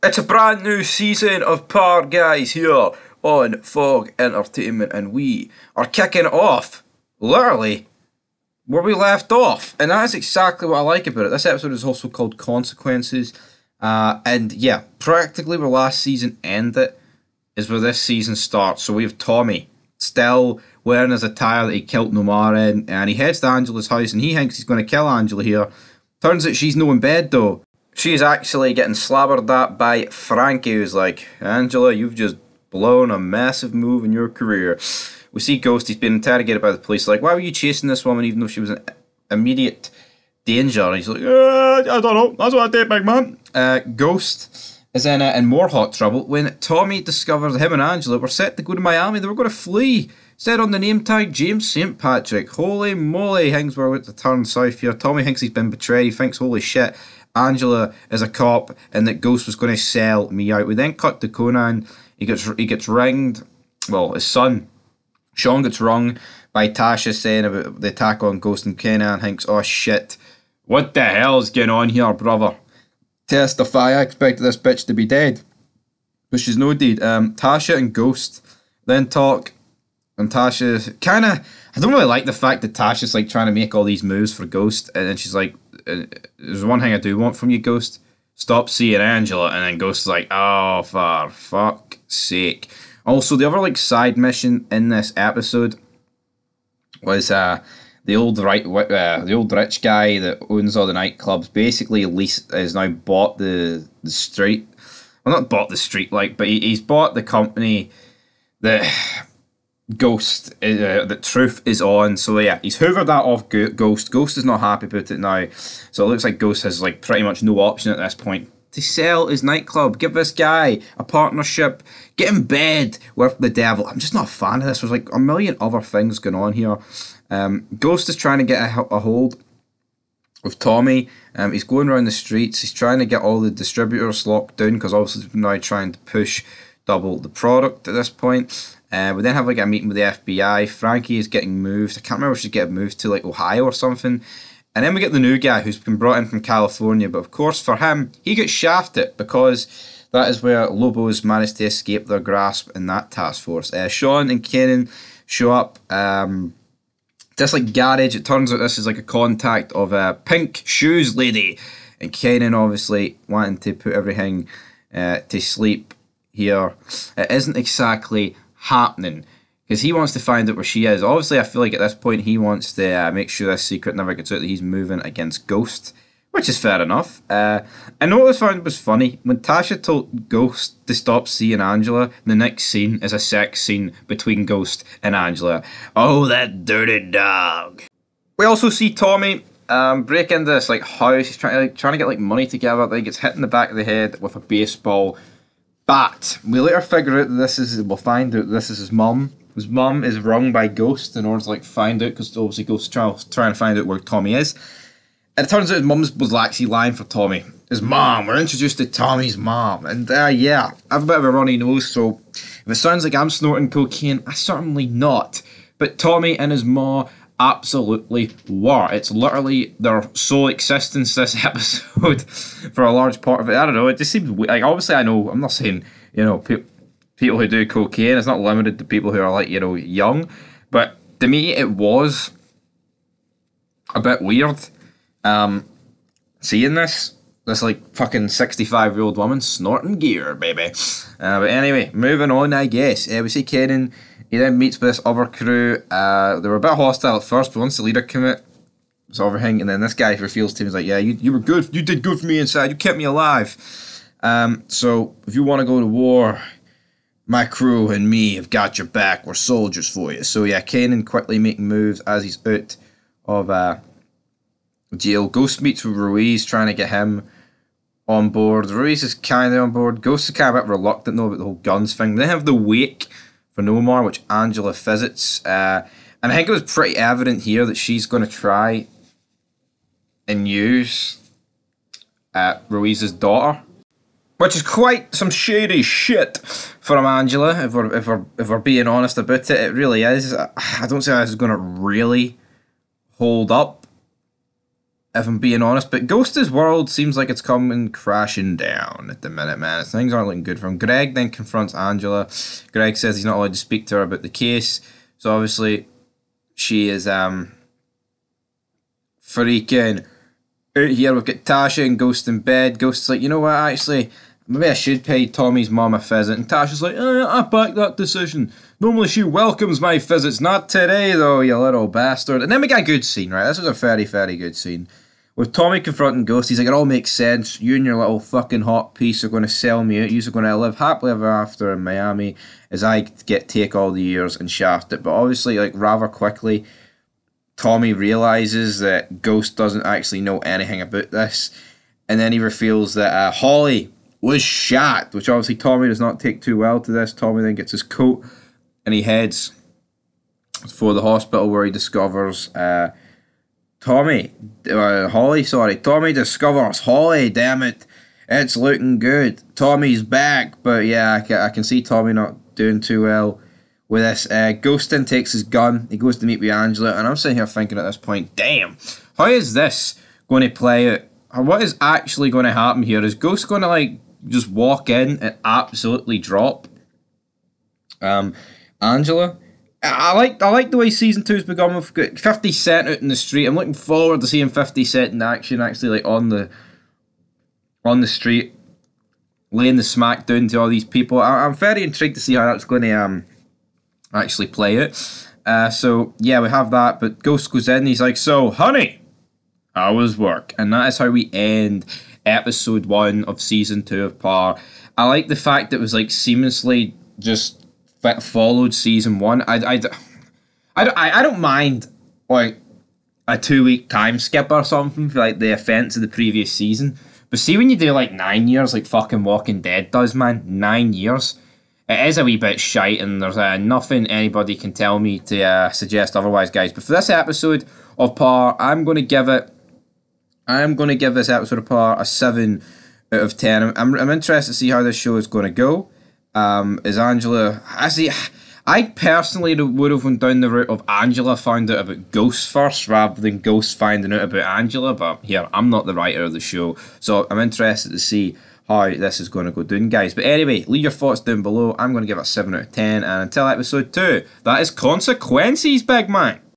It's a brand new season of Par Guys here on Fog Entertainment, and we are kicking off literally where we left off. And that's exactly what I like about it. This episode is also called Consequences. Uh, and yeah, practically where last season ended is where this season starts. So we have Tommy still wearing his attire that he killed Nomara in, and he heads to Angela's house and he thinks he's going to kill Angela here. Turns out she's no in bed though. She's actually getting slabbered at by Frankie, who's like, Angela, you've just blown a massive move in your career. We see Ghost, he's been interrogated by the police, like, why were you chasing this woman even though she was an immediate danger? And he's like, uh, I don't know, that's what I did, big man. Uh, Ghost is in, uh, in more hot trouble when Tommy discovers him and Angela were set to go to Miami, they were going to flee. Said on the name tag, James St. Patrick. Holy moly, things were about to turn south here. Tommy thinks he's been betrayed, he thinks, holy shit. Angela is a cop and that Ghost was going to sell me out. We then cut to Conan. He gets he gets ringed. Well, his son, Sean, gets rung by Tasha saying about the attack on Ghost and Conan. Thinks, oh shit, what the hell's going on here, brother? Testify. I expected this bitch to be dead, but she's no deed. Um, Tasha and Ghost then talk, and Tasha kind of. I don't really like the fact that Tasha's like trying to make all these moves for Ghost, and then she's like, uh, there's one thing I do want from you, Ghost. Stop seeing Angela, and then Ghost is like, oh, for fuck's sake. Also, the other like side mission in this episode was uh, the old right uh, the old rich guy that owns all the nightclubs basically lease has now bought the the street well not bought the street like but he, he's bought the company that Ghost, uh, uh, the truth is on. So yeah, he's hoovered that off Ghost. Ghost is not happy about it now. So it looks like Ghost has like pretty much no option at this point to sell his nightclub. Give this guy a partnership. Get in bed with the devil. I'm just not a fan of this. There's like a million other things going on here. Um, Ghost is trying to get a, a hold of Tommy. Um, he's going around the streets. He's trying to get all the distributors locked down because obviously now trying to push double the product at this point. Uh, we then have like a meeting with the FBI. Frankie is getting moved. I can't remember if she's getting moved to like Ohio or something. And then we get the new guy who's been brought in from California. But of course, for him, he gets shafted because that is where Lobos managed to escape their grasp in that task force. Uh, Sean and Kenan show up. Um, this like garage. It turns out this is like a contact of a pink shoes lady, and Kenan obviously wanting to put everything uh, to sleep here. It isn't exactly happening because he wants to find out where she is. Obviously, I feel like at this point he wants to uh, make sure this secret never gets out that he's moving against Ghost, which is fair enough. Uh, and what was found was funny when Tasha told Ghost to stop seeing Angela. The next scene is a sex scene between Ghost and Angela. Oh, that dirty dog! We also see Tommy. Um, break into this like house. He's trying to like, trying to get like money together. he gets hit in the back of the head with a baseball but we later figure out that this is, we'll find out this is his mum. His mum is wrong by Ghost in order to like find out, because obviously Ghost try, try and find out where Tommy is. And it turns out his mum was actually lying for Tommy. His mom. We're introduced to Tommy's mom. And uh, yeah, I have a bit of a runny nose, so if it sounds like I'm snorting cocaine, I certainly not. But Tommy and his ma absolutely war. It's literally their sole existence this episode for a large part of it. I don't know. It just seems like obviously I know. I'm not saying you know pe- people who do cocaine. It's not limited to people who are like you know young, but to me it was a bit weird. Um, seeing this this like fucking 65 year old woman snorting gear, baby. Uh, but anyway, moving on, I guess. Uh, we see Kenan he then meets with this other crew. Uh, they were a bit hostile at first, but once the leader came out, was overhanging, And then this guy reveals to him, he's like, "Yeah, you, you were good. You did good for me inside. You kept me alive. Um, so if you want to go to war, my crew and me have got your back. We're soldiers for you." So yeah, Kanan quickly making moves as he's out of uh, jail. Ghost meets with Ruiz, trying to get him on board. Ruiz is kind of on board. Ghost is kind of a bit reluctant though about the whole guns thing. They have the wake for Nomar, which Angela visits. Uh, and I think it was pretty evident here that she's going to try and use uh, Ruiz's daughter, which is quite some shady shit from Angela. If we're if we're if we're being honest about it, it really is. I don't see how this is going to really hold up if I'm being honest. But Ghost's world seems like it's coming crashing down at the minute, man. Things aren't looking good for him. Greg then confronts Angela. Greg says he's not allowed to speak to her about the case. So obviously, she is um freaking out here. We've got Tasha and Ghost in bed. Ghost's like, you know what? Actually, Maybe I should pay Tommy's mom a visit. And Tasha's like, eh, I back that decision. Normally she welcomes my visits. Not today, though, you little bastard. And then we got a good scene, right? This was a very, very good scene. With Tommy confronting Ghost, he's like, it all makes sense. You and your little fucking hot piece are going to sell me out. You're going to live happily ever after in Miami as I get take all the years and shaft it. But obviously, like, rather quickly, Tommy realizes that Ghost doesn't actually know anything about this. And then he reveals that uh, Holly was shot, which obviously Tommy does not take too well to this. Tommy then gets his coat and he heads for the hospital where he discovers uh, Tommy, uh, Holly, sorry. Tommy discovers Holly, damn it. It's looking good. Tommy's back, but yeah, I can, I can see Tommy not doing too well with this. Uh, Ghostin takes his gun, he goes to meet with Angela, and I'm sitting here thinking at this point, damn, how is this going to play out? What is actually going to happen here? Is Ghost going to like just walk in and absolutely drop. Um, Angela, I like I like the way season two's begun with Fifty Cent out in the street. I'm looking forward to seeing Fifty Cent in action, actually, like on the on the street, laying the smack down to all these people. I, am very intrigued to see how that's going to um actually play it. Uh, so yeah, we have that. But Ghost goes in. He's like, "So, honey, hours work," and that is how we end episode one of season two of Par. I like the fact that it was like seamlessly just followed season one. I, I, I, don't, I, I don't mind like a two week time skip or something for like the offense of the previous season. But see when you do like nine years, like fucking Walking Dead does, man, nine years. It is a wee bit shite, and there's uh, nothing anybody can tell me to uh, suggest otherwise, guys. But for this episode of Par, I'm going to give it I'm going to give this episode apart a seven out of ten. I'm, I'm interested to see how this show is going to go. Um, is Angela? I see. I personally would have went down the route of Angela found out about ghosts first rather than ghosts finding out about Angela. But here, I'm not the writer of the show, so I'm interested to see how this is going to go down, guys. But anyway, leave your thoughts down below. I'm going to give it a seven out of ten. And until episode two, that is consequences, big man.